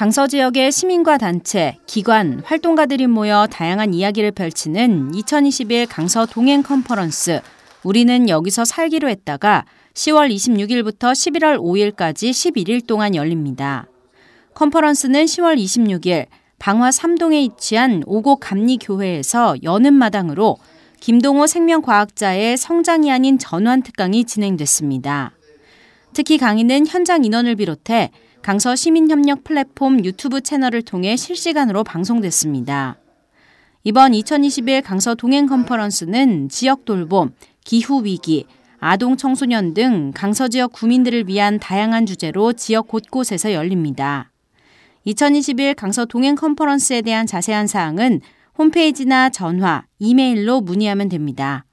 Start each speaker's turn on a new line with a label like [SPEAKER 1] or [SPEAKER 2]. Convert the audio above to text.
[SPEAKER 1] 강서 지역의 시민과 단체, 기관, 활동가들이 모여 다양한 이야기를 펼치는 2021 강서 동행 컨퍼런스 우리는 여기서 살기로 했다가 10월 26일부터 11월 5일까지 11일 동안 열립니다. 컨퍼런스는 10월 26일 방화 3동에 위치한 오곡 감리교회에서 여는 마당으로 김동호 생명과학자의 성장이 아닌 전환 특강이 진행됐습니다. 특히 강의는 현장 인원을 비롯해 강서 시민협력 플랫폼 유튜브 채널을 통해 실시간으로 방송됐습니다. 이번 2021 강서 동행 컨퍼런스는 지역 돌봄, 기후 위기, 아동 청소년 등 강서 지역 구민들을 위한 다양한 주제로 지역 곳곳에서 열립니다. 2021 강서 동행 컨퍼런스에 대한 자세한 사항은 홈페이지나 전화, 이메일로 문의하면 됩니다.